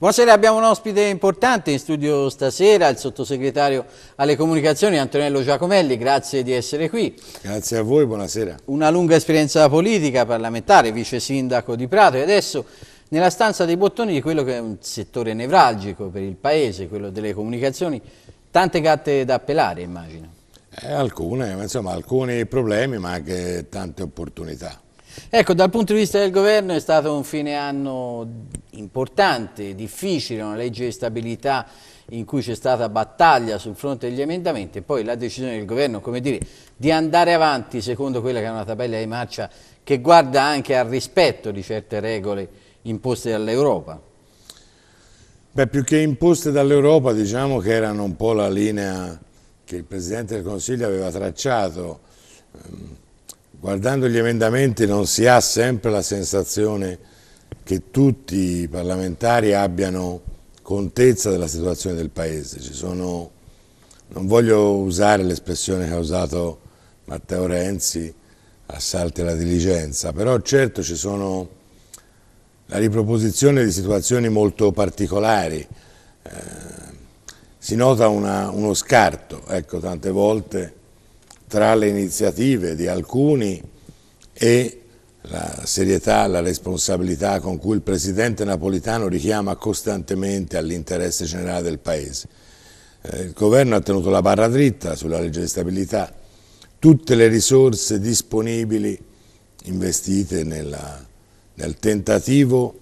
Buonasera, abbiamo un ospite importante in studio stasera, il sottosegretario alle comunicazioni Antonello Giacomelli, grazie di essere qui. Grazie a voi, buonasera. Una lunga esperienza politica, parlamentare, vice sindaco di Prato e adesso nella stanza dei bottoni di quello che è un settore nevralgico per il paese, quello delle comunicazioni, tante gatte da pelare immagino. Eh, alcune, insomma alcuni problemi ma anche tante opportunità. Ecco, dal punto di vista del governo è stato un fine anno importante, difficile, una legge di stabilità in cui c'è stata battaglia sul fronte degli emendamenti e poi la decisione del governo, come dire, di andare avanti secondo quella che è una tabella di marcia che guarda anche al rispetto di certe regole imposte dall'Europa. Beh, più che imposte dall'Europa diciamo che erano un po' la linea che il Presidente del Consiglio aveva tracciato ehm, guardando gli emendamenti non si ha sempre la sensazione che tutti i parlamentari abbiano contezza della situazione del Paese. Sono, non voglio usare l'espressione che ha usato Matteo Renzi, assalti alla diligenza, però certo ci sono la riproposizione di situazioni molto particolari, eh, si nota una, uno scarto, ecco, tante volte tra le iniziative di alcuni e la serietà, la responsabilità con cui il Presidente Napolitano richiama costantemente all'interesse generale del Paese. Eh, il Governo ha tenuto la barra dritta sulla legge di stabilità, tutte le risorse disponibili investite nella, nel tentativo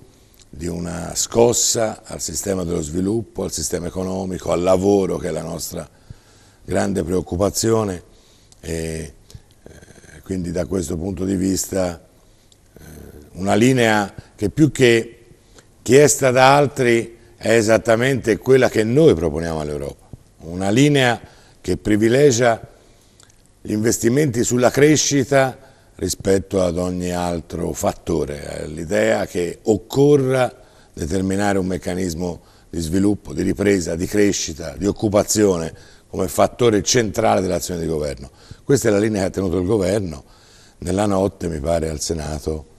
di una scossa al sistema dello sviluppo, al sistema economico, al lavoro che è la nostra grande preoccupazione e eh, quindi da questo punto di vista eh, una linea che più che chiesta da altri è esattamente quella che noi proponiamo all'Europa, una linea che privilegia gli investimenti sulla crescita rispetto ad ogni altro fattore, l'idea che occorra determinare un meccanismo di sviluppo, di ripresa, di crescita, di occupazione come fattore centrale dell'azione di governo. Questa è la linea che ha tenuto il governo nella notte, mi pare, al Senato.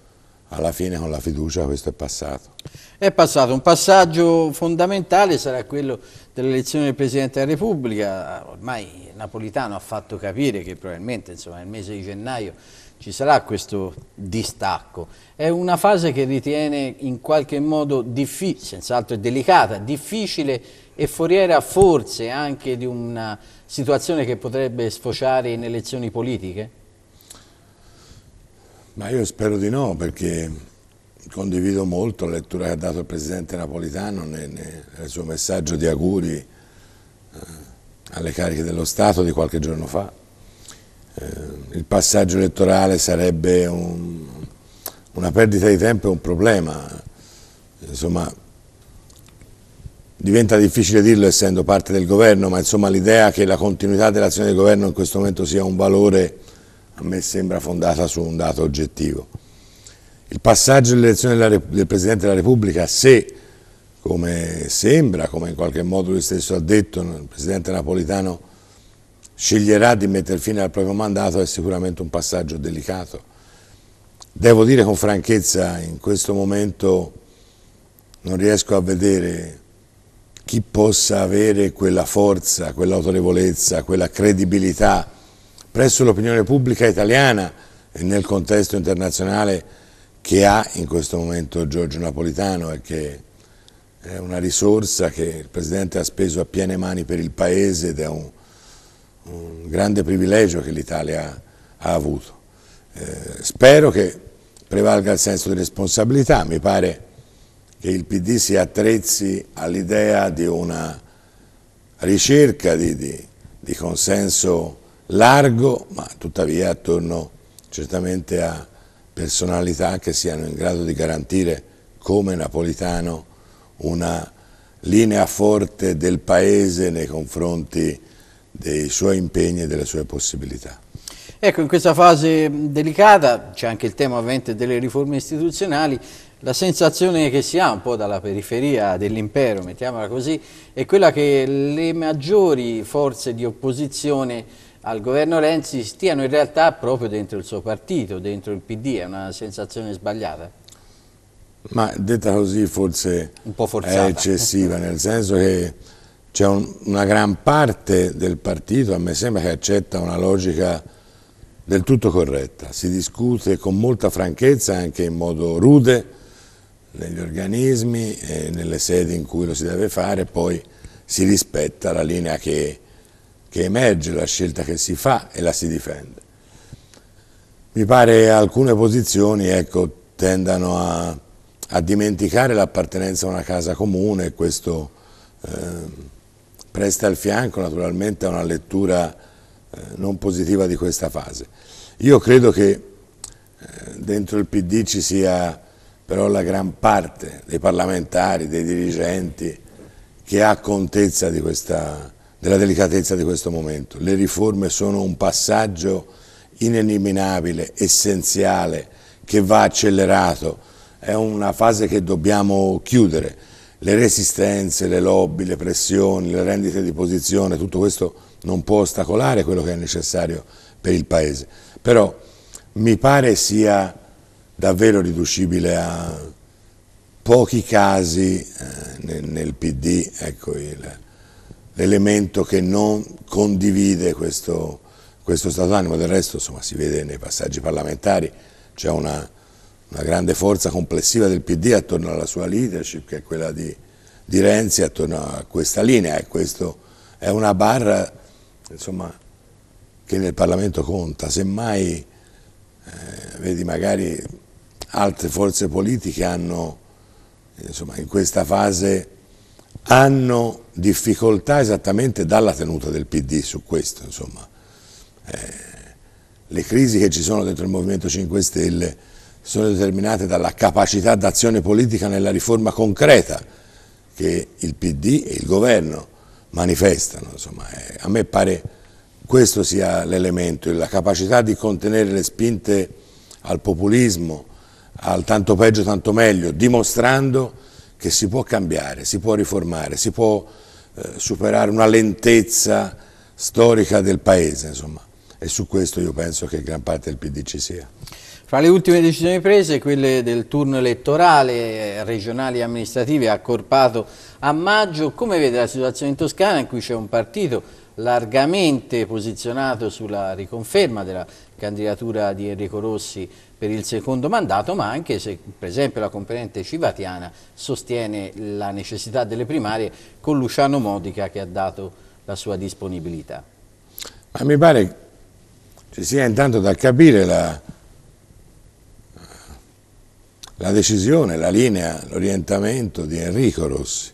Alla fine con la fiducia questo è passato. È passato. Un passaggio fondamentale sarà quello dell'elezione del Presidente della Repubblica. Ormai Napolitano ha fatto capire che probabilmente insomma, nel mese di gennaio ci sarà questo distacco. È una fase che ritiene in qualche modo difficile, senz'altro è delicata, difficile e foriera forse anche di una situazione che potrebbe sfociare in elezioni politiche? Ma io spero di no, perché condivido molto la lettura che ha dato il Presidente Napolitano nel, nel suo messaggio di auguri eh, alle cariche dello Stato di qualche giorno fa. Eh, il passaggio elettorale sarebbe un, una perdita di tempo e un problema. Insomma, Diventa difficile dirlo essendo parte del governo, ma insomma l'idea che la continuità dell'azione del governo in questo momento sia un valore a me sembra fondata su un dato oggettivo. Il passaggio dell'elezione del Presidente della Repubblica, se come sembra, come in qualche modo lui stesso ha detto, il Presidente Napolitano sceglierà di mettere fine al proprio mandato, è sicuramente un passaggio delicato. Devo dire con franchezza, in questo momento non riesco a vedere chi possa avere quella forza, quell'autorevolezza, quella credibilità presso l'opinione pubblica italiana e nel contesto internazionale che ha in questo momento Giorgio Napolitano e che è una risorsa che il Presidente ha speso a piene mani per il Paese ed è un, un grande privilegio che l'Italia ha avuto. Eh, spero che prevalga il senso di responsabilità, mi pare che il PD si attrezzi all'idea di una ricerca di, di, di, consenso largo, ma tuttavia attorno certamente a personalità che siano in grado di garantire, come Napolitano, una linea forte del Paese nei confronti dei suoi impegni e delle sue possibilità. Ecco, in questa fase delicata c'è anche il tema ovviamente delle riforme istituzionali la sensazione che si ha un po' dalla periferia dell'impero, mettiamola così, è quella che le maggiori forze di opposizione al governo Renzi stiano in realtà proprio dentro il suo partito, dentro il PD, è una sensazione sbagliata? Ma detta così forse è eccessiva, nel senso che c'è un, una gran parte del partito, a me sembra che accetta una logica del tutto corretta, si discute con molta franchezza, anche in modo rude, negli organismi e nelle sedi in cui lo si deve fare, poi si rispetta la linea che, che emerge, la scelta che si fa e la si difende. Mi pare alcune posizioni ecco, tendano a, a dimenticare l'appartenenza a una casa comune e questo eh, presta il fianco naturalmente a una lettura eh, non positiva di questa fase. Io credo che eh, dentro il PD ci sia però la gran parte dei parlamentari, dei dirigenti che ha contezza di questa, della delicatezza di questo momento. Le riforme sono un passaggio ineliminabile, essenziale, che va accelerato, è una fase che dobbiamo chiudere. Le resistenze, le lobby, le pressioni, le rendite di posizione, tutto questo non può ostacolare quello che è necessario per il Paese. Però mi pare sia davvero riducibile a pochi casi eh, nel, nel PD, ecco l'elemento che non condivide questo, questo stato d'animo, del resto insomma, si vede nei passaggi parlamentari, c'è una, una, grande forza complessiva del PD attorno alla sua leadership che è quella di, di Renzi attorno a questa linea e questo è una barra insomma, che nel Parlamento conta, semmai eh, vedi magari altre forze politiche hanno, insomma, in questa fase hanno difficoltà esattamente dalla tenuta del PD su questo, insomma. Eh, le crisi che ci sono dentro il Movimento 5 Stelle sono determinate dalla capacità d'azione politica nella riforma concreta che il PD e il governo manifestano. Insomma, eh, a me pare questo sia l'elemento, la capacità di contenere le spinte al populismo, al tanto peggio tanto meglio, dimostrando che si può cambiare, si può riformare, si può eh, superare una lentezza storica del Paese. Insomma. E su questo io penso che gran parte del PD ci sia. Fra le ultime decisioni prese, quelle del turno elettorale regionali e amministrative accorpato a maggio, come vede la situazione in Toscana in cui c'è un partito largamente posizionato sulla riconferma della candidatura di Enrico Rossi per il secondo mandato, ma anche se per esempio la componente civatiana sostiene la necessità delle primarie con Luciano Modica che ha dato la sua disponibilità. Ma mi pare ci sia intanto da capire la, la decisione, la linea, l'orientamento di Enrico Rossi,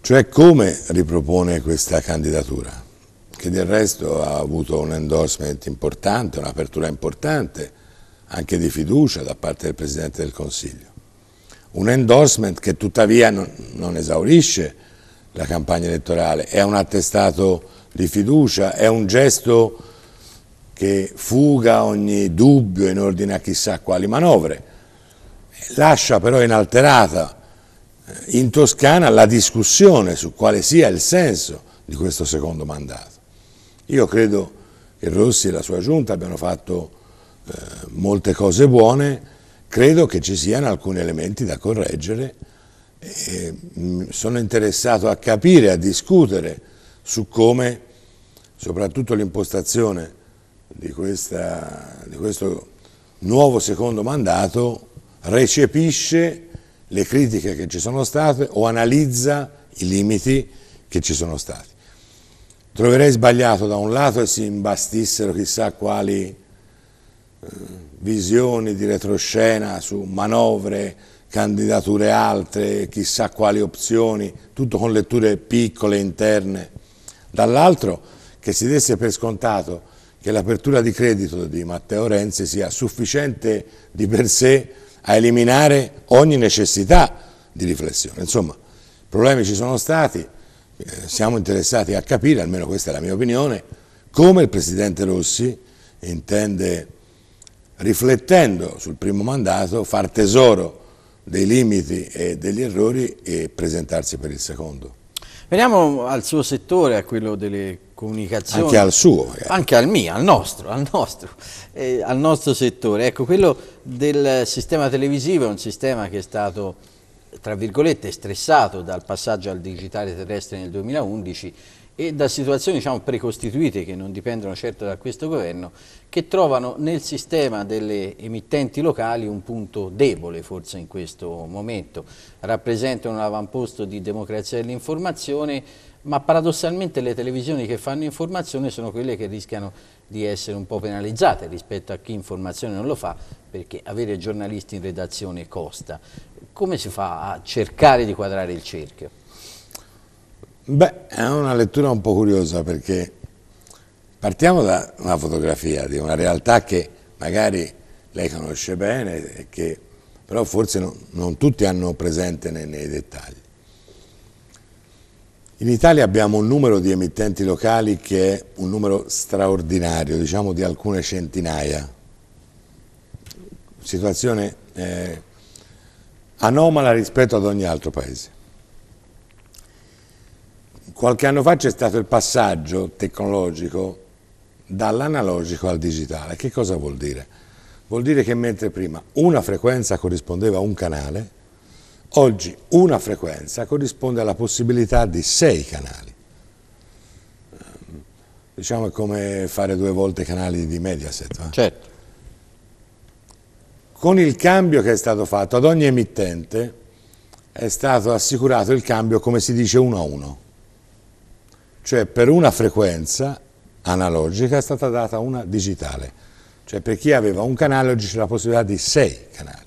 cioè come ripropone questa candidatura che del resto ha avuto un endorsement importante, un'apertura importante, anche di fiducia da parte del Presidente del Consiglio. Un endorsement che tuttavia non, non esaurisce la campagna elettorale, è un attestato di fiducia, è un gesto che fuga ogni dubbio in ordine a chissà quali manovre. Lascia però inalterata eh, in Toscana la discussione su quale sia il senso di questo secondo mandato. Io credo che Rossi e la sua giunta abbiano fatto eh, molte cose buone, credo che ci siano alcuni elementi da correggere. E, mh, mm, sono interessato a capire, a discutere su come soprattutto l'impostazione di, di questo nuovo secondo mandato recepisce le critiche che ci sono state o analizza i limiti che ci sono stati troverei sbagliato da un lato e si imbastissero chissà quali eh, visioni di retroscena su manovre, candidature altre, chissà quali opzioni, tutto con letture piccole, interne. Dall'altro che si desse per scontato che l'apertura di credito di Matteo Renzi sia sufficiente di per sé a eliminare ogni necessità di riflessione. Insomma, problemi ci sono stati eh, siamo interessati a capire, almeno questa è la mia opinione, come il Presidente Rossi intende, riflettendo sul primo mandato, far tesoro dei limiti e degli errori e presentarsi per il secondo. Veniamo al suo settore, a quello delle comunicazioni. Anche al suo. Magari. Eh. Anche al mio, al nostro, al nostro, eh, al nostro settore. Ecco, quello del sistema televisivo è un sistema che è stato tra virgolette stressato dal passaggio al digitale terrestre nel 2011 e da situazioni diciamo, precostituite che non dipendono certo da questo governo, che trovano nel sistema delle emittenti locali un punto debole forse in questo momento. Rappresentano un avamposto di democrazia dell'informazione, ma paradossalmente le televisioni che fanno informazione sono quelle che rischiano di essere un po' penalizzate rispetto a chi informazione non lo fa, perché avere giornalisti in redazione costa. Come si fa a cercare di quadrare il cerchio? Beh, è una lettura un po' curiosa perché partiamo da una fotografia di una realtà che magari lei conosce bene e che però forse non, non tutti hanno presente nei, nei dettagli. In Italia abbiamo un numero di emittenti locali che è un numero straordinario, diciamo di alcune centinaia situazione eh, anomala rispetto ad ogni altro paese. Qualche anno fa c'è stato il passaggio tecnologico dall'analogico al digitale. Che cosa vuol dire? Vuol dire che mentre prima una frequenza corrispondeva a un canale, oggi una frequenza corrisponde alla possibilità di sei canali. Ehm, diciamo è come fare due volte i canali di Mediaset. Eh? Certo. Con il cambio che è stato fatto ad ogni emittente è stato assicurato il cambio come si dice uno a uno, cioè per una frequenza analogica è stata data una digitale, cioè per chi aveva un canale oggi c'è la possibilità di sei canali.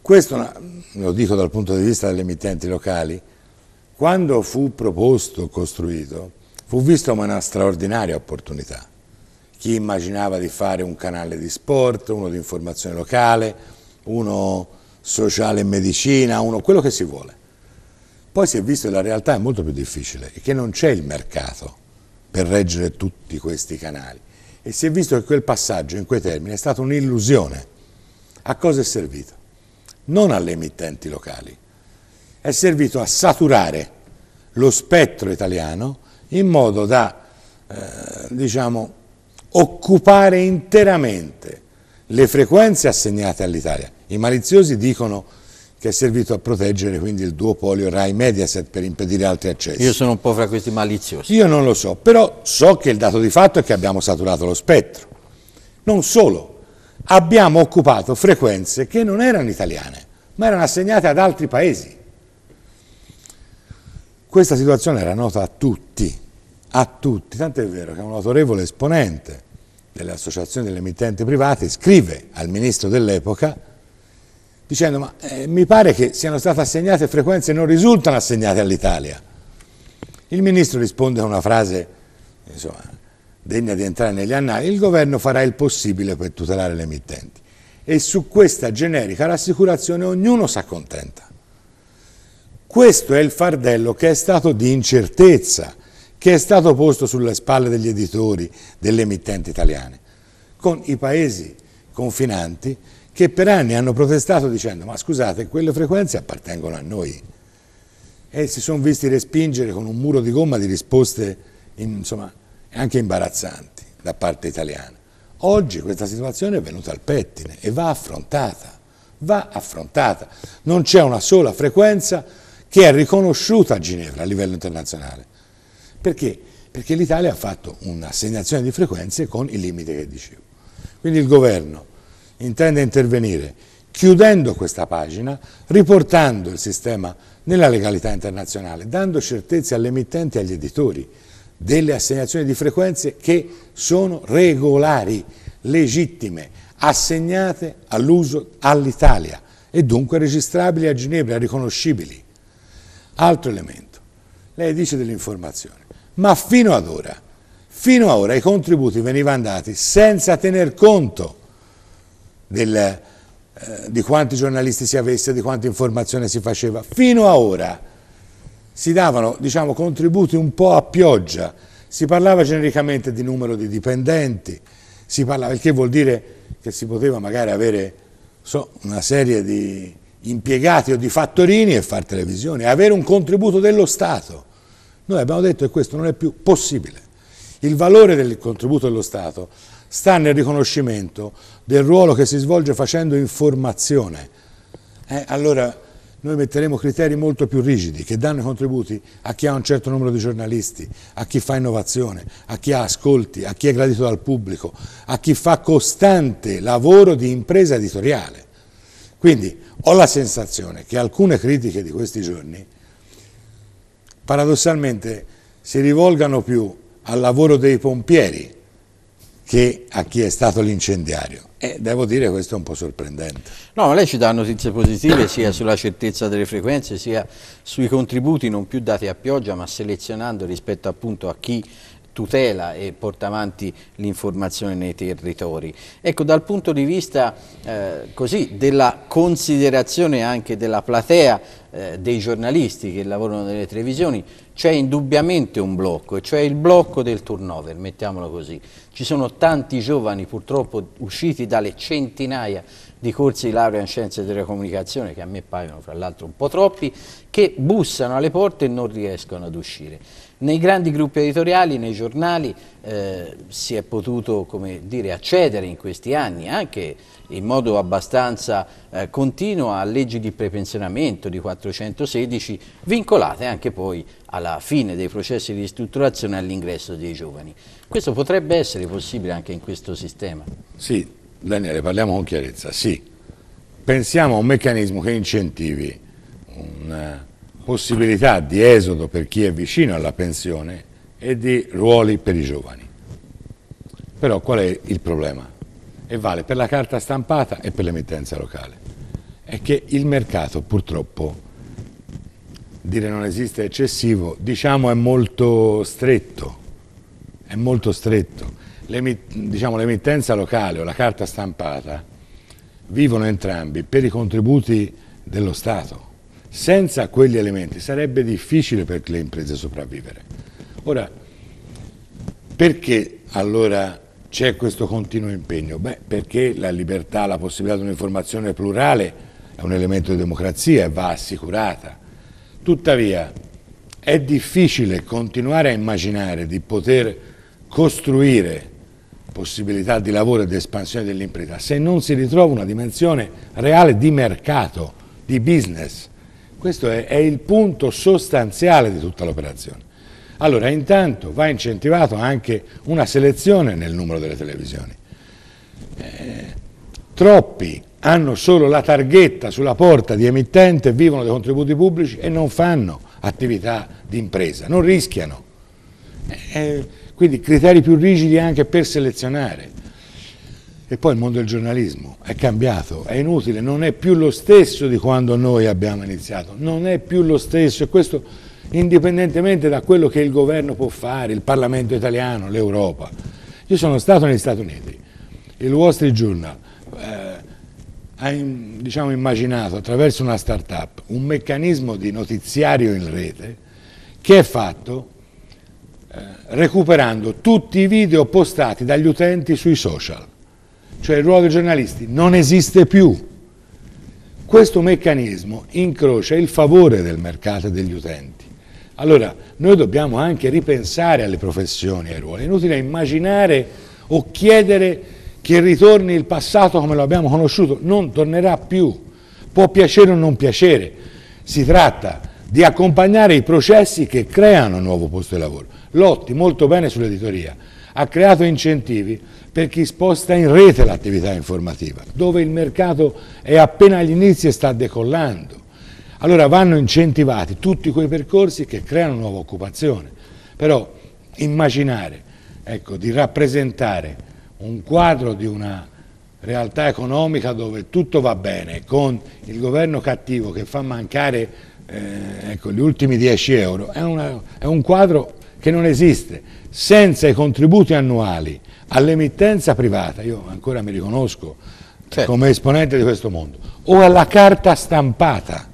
Questo, lo dico dal punto di vista delle emittenti locali, quando fu proposto, costruito, fu visto come una straordinaria opportunità chi immaginava di fare un canale di sport, uno di informazione locale, uno sociale e medicina, uno quello che si vuole. Poi si è visto che la realtà è molto più difficile e che non c'è il mercato per reggere tutti questi canali. E si è visto che quel passaggio in quei termini è stata un'illusione. A cosa è servito? Non alle emittenti locali, è servito a saturare lo spettro italiano in modo da, eh, diciamo, occupare interamente le frequenze assegnate all'Italia. I maliziosi dicono che è servito a proteggere quindi il duopolio Rai Mediaset per impedire altri accessi. Io sono un po' fra questi maliziosi. Io non lo so, però so che il dato di fatto è che abbiamo saturato lo spettro. Non solo, abbiamo occupato frequenze che non erano italiane, ma erano assegnate ad altri paesi. Questa situazione era nota a tutti, a tutti, tant'è vero che un autorevole esponente delle associazioni delle emittenti private, scrive al ministro dell'epoca dicendo ma eh, mi pare che siano state assegnate frequenze e non risultano assegnate all'Italia. Il ministro risponde a una frase insomma, degna di entrare negli annali, il governo farà il possibile per tutelare le emittenti e su questa generica rassicurazione ognuno si accontenta. Questo è il fardello che è stato di incertezza, che è stato posto sulle spalle degli editori delle emittenti italiane, con i paesi confinanti che per anni hanno protestato dicendo ma scusate, quelle frequenze appartengono a noi e si sono visti respingere con un muro di gomma di risposte insomma, anche imbarazzanti da parte italiana. Oggi questa situazione è venuta al pettine e va affrontata, va affrontata. Non c'è una sola frequenza che è riconosciuta a Ginevra a livello internazionale. Perché? Perché l'Italia ha fatto un'assegnazione di frequenze con il limite che dicevo. Quindi il governo intende intervenire chiudendo questa pagina, riportando il sistema nella legalità internazionale, dando certezze all'emittente e agli editori delle assegnazioni di frequenze che sono regolari, legittime, assegnate all'uso all'Italia e dunque registrabili a Ginevra, riconoscibili. Altro elemento, lei dice dell'informazione ma fino ad ora, fino ad ora i contributi venivano dati senza tener conto del, eh, di quanti giornalisti si avesse, di quanta informazione si faceva. Fino ad ora si davano diciamo, contributi un po' a pioggia, si parlava genericamente di numero di dipendenti, si parlava, il che vuol dire che si poteva magari avere so, una serie di impiegati o di fattorini e fare televisione, avere un contributo dello Stato. Noi abbiamo detto che questo non è più possibile. Il valore del contributo dello Stato sta nel riconoscimento del ruolo che si svolge facendo informazione. Eh, allora noi metteremo criteri molto più rigidi che danno i contributi a chi ha un certo numero di giornalisti, a chi fa innovazione, a chi ha ascolti, a chi è gradito dal pubblico, a chi fa costante lavoro di impresa editoriale. Quindi ho la sensazione che alcune critiche di questi giorni paradossalmente si rivolgano più al lavoro dei pompieri che a chi è stato l'incendiario. E devo dire questo è un po' sorprendente. No, ma lei ci dà notizie positive sia sulla certezza delle frequenze, sia sui contributi non più dati a pioggia, ma selezionando rispetto appunto a chi tutela e porta avanti l'informazione nei territori. Ecco, dal punto di vista eh, così, della considerazione anche della platea eh, dei giornalisti che lavorano nelle televisioni, c'è indubbiamente un blocco, cioè il blocco del turnover, mettiamolo così. Ci sono tanti giovani purtroppo usciti dalle centinaia di corsi di laurea in scienze della comunicazione, che a me paiono fra l'altro un po' troppi, che bussano alle porte e non riescono ad uscire. Nei grandi gruppi editoriali, nei giornali, eh, si è potuto dire, accedere in questi anni anche in modo abbastanza eh, continuo a leggi di prepensionamento di 416 vincolate anche poi alla fine dei processi di ristrutturazione all'ingresso dei giovani. Questo potrebbe essere possibile anche in questo sistema? Sì, Daniele, parliamo con chiarezza, sì. Pensiamo a un meccanismo che incentivi un eh, possibilità di esodo per chi è vicino alla pensione e di ruoli per i giovani. Però qual è il problema? E vale per la carta stampata e per l'emittenza locale. È che il mercato purtroppo, dire non esiste eccessivo, diciamo è molto stretto, è molto stretto. Diciamo l'emittenza diciamo, locale o la carta stampata vivono entrambi per i contributi dello Stato senza quegli elementi sarebbe difficile per le imprese sopravvivere. Ora, perché allora c'è questo continuo impegno? Beh, perché la libertà, la possibilità di un'informazione plurale è un elemento di democrazia e va assicurata. Tuttavia, è difficile continuare a immaginare di poter costruire possibilità di lavoro ed espansione dell'impresa se non si ritrova una dimensione reale di mercato, di business. Questo è, è il punto sostanziale di tutta l'operazione. Allora, intanto va incentivato anche una selezione nel numero delle televisioni. Eh, troppi hanno solo la targhetta sulla porta di emittente, vivono dei contributi pubblici e non fanno attività di impresa, non rischiano. Eh, quindi criteri più rigidi anche per selezionare. E poi il mondo del giornalismo è cambiato, è inutile, non è più lo stesso di quando noi abbiamo iniziato, non è più lo stesso e questo indipendentemente da quello che il governo può fare, il Parlamento italiano, l'Europa. Io sono stato negli Stati Uniti, il Wall Street Journal eh, ha diciamo, immaginato attraverso una start-up un meccanismo di notiziario in rete che è fatto eh, recuperando tutti i video postati dagli utenti sui social cioè il ruolo dei giornalisti, non esiste più. Questo meccanismo incrocia il favore del mercato e degli utenti. Allora, noi dobbiamo anche ripensare alle professioni e ai ruoli. È inutile immaginare o chiedere che ritorni il passato come lo abbiamo conosciuto. Non tornerà più. Può piacere o non piacere. Si tratta di accompagnare i processi che creano un nuovo posto di lavoro. Lotti molto bene sull'editoria ha creato incentivi per chi sposta in rete l'attività informativa, dove il mercato è appena agli inizi e sta decollando. Allora vanno incentivati tutti quei percorsi che creano nuova occupazione, però immaginare ecco, di rappresentare un quadro di una realtà economica dove tutto va bene, con il governo cattivo che fa mancare eh, ecco, gli ultimi 10 euro, è, una, è un quadro che non esiste, senza i contributi annuali all'emittenza privata, io ancora mi riconosco certo. come esponente di questo mondo, o alla carta stampata,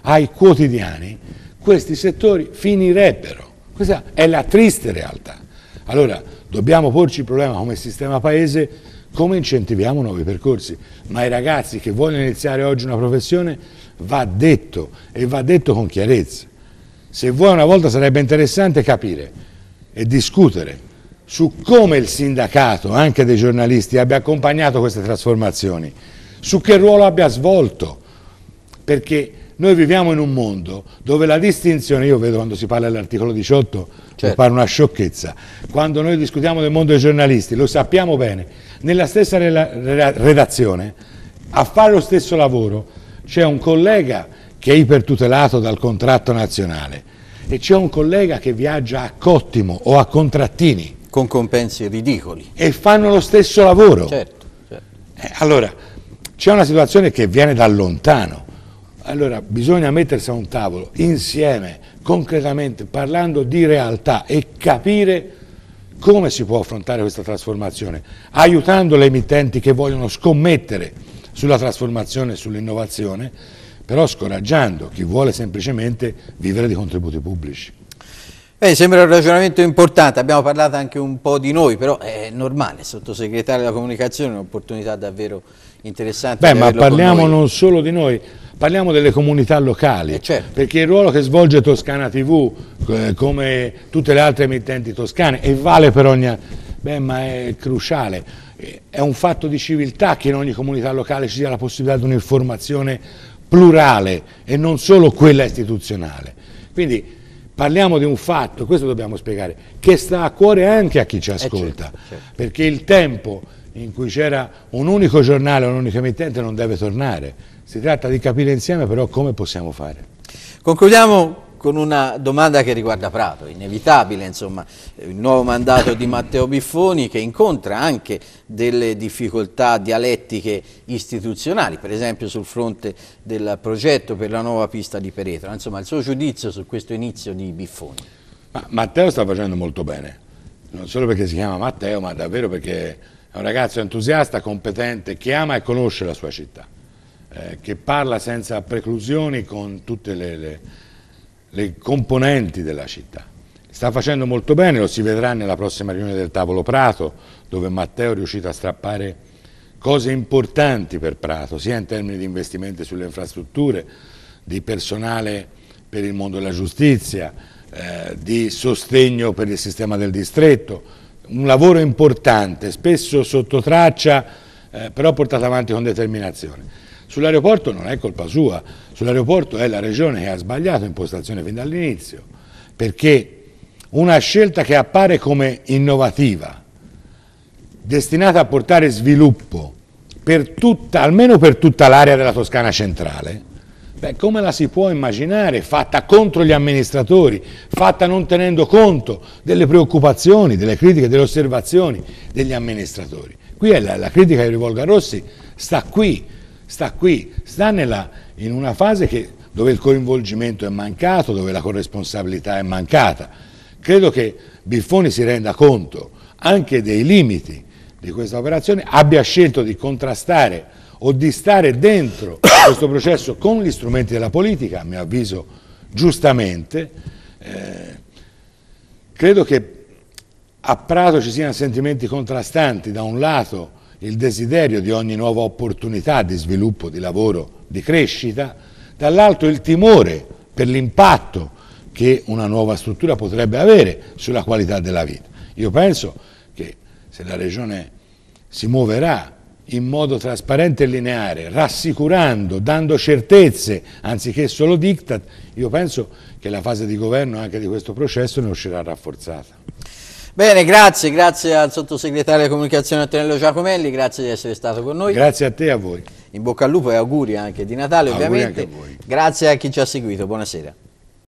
ai quotidiani, questi settori finirebbero. Questa è la triste realtà. Allora, dobbiamo porci il problema come sistema paese, come incentiviamo nuovi percorsi. Ma ai ragazzi che vogliono iniziare oggi una professione va detto e va detto con chiarezza se vuoi una volta sarebbe interessante capire e discutere su come il sindacato, anche dei giornalisti, abbia accompagnato queste trasformazioni, su che ruolo abbia svolto, perché noi viviamo in un mondo dove la distinzione, io vedo quando si parla dell'articolo 18, certo. pare una sciocchezza, quando noi discutiamo del mondo dei giornalisti, lo sappiamo bene, nella stessa redazione, a fare lo stesso lavoro, c'è un collega che è ipertutelato dal contratto nazionale e c'è un collega che viaggia a Cottimo o a Contrattini. Con compensi ridicoli. E fanno lo stesso lavoro. Certo, certo. Eh, allora, c'è una situazione che viene da lontano. Allora, bisogna mettersi a un tavolo insieme, concretamente, parlando di realtà e capire come si può affrontare questa trasformazione, aiutando le emittenti che vogliono scommettere sulla trasformazione e sull'innovazione però scoraggiando chi vuole semplicemente vivere di contributi pubblici. Beh, sembra un ragionamento importante, abbiamo parlato anche un po' di noi, però è normale, sottosegretario della comunicazione è un'opportunità davvero interessante. Beh, ma parliamo non solo di noi, parliamo delle comunità locali, eh certo. perché il ruolo che svolge Toscana TV, eh, come tutte le altre emittenti toscane, e vale per ogni... Beh, ma è cruciale, è un fatto di civiltà che in ogni comunità locale ci sia la possibilità di un'informazione plurale e non solo quella istituzionale. Quindi parliamo di un fatto, questo dobbiamo spiegare, che sta a cuore anche a chi ci eh, certo, ascolta, certo, certo. perché il tempo in cui c'era un unico giornale, un'unica emittente non deve tornare. Si tratta di capire insieme però come possiamo fare. Concludiamo con una domanda che riguarda Prato, inevitabile insomma, il nuovo mandato di Matteo Biffoni che incontra anche delle difficoltà dialettiche istituzionali, per esempio sul fronte del progetto per la nuova pista di Peretro, insomma il suo giudizio su questo inizio di Biffoni. Ma Matteo sta facendo molto bene, non solo perché si chiama Matteo, ma davvero perché è un ragazzo entusiasta, competente, che ama e conosce la sua città, eh, che parla senza preclusioni con tutte le, le le componenti della città. Sta facendo molto bene, lo si vedrà nella prossima riunione del tavolo Prato, dove Matteo è riuscito a strappare cose importanti per Prato, sia in termini di investimenti sulle infrastrutture, di personale per il mondo della giustizia, eh, di sostegno per il sistema del distretto, un lavoro importante, spesso sotto traccia, eh, però portato avanti con determinazione. Sull'aeroporto non è colpa sua, sull'aeroporto è la regione che ha sbagliato impostazione fin dall'inizio, perché una scelta che appare come innovativa, destinata a portare sviluppo per tutta, almeno per tutta l'area della Toscana centrale, beh, come la si può immaginare fatta contro gli amministratori, fatta non tenendo conto delle preoccupazioni, delle critiche, delle osservazioni degli amministratori? Qui è la, la critica che rivolgo a Rossi sta qui, sta qui, sta nella, in una fase che, dove il coinvolgimento è mancato, dove la corresponsabilità è mancata. Credo che Biffoni si renda conto anche dei limiti di questa operazione, abbia scelto di contrastare o di stare dentro questo processo con gli strumenti della politica, a mio avviso giustamente. Eh, credo che a Prato ci siano sentimenti contrastanti, da un lato il desiderio di ogni nuova opportunità di sviluppo, di lavoro, di crescita, dall'altro il timore per l'impatto che una nuova struttura potrebbe avere sulla qualità della vita. Io penso che se la Regione si muoverà in modo trasparente e lineare, rassicurando, dando certezze, anziché solo diktat, io penso che la fase di governo anche di questo processo ne uscirà rafforzata. Bene, grazie, grazie al sottosegretario di comunicazione Antonello Giacomelli, grazie di essere stato con noi. Grazie a te e a voi. In bocca al lupo e auguri anche di Natale, auguri ovviamente. Grazie a chi ci ha seguito, buonasera.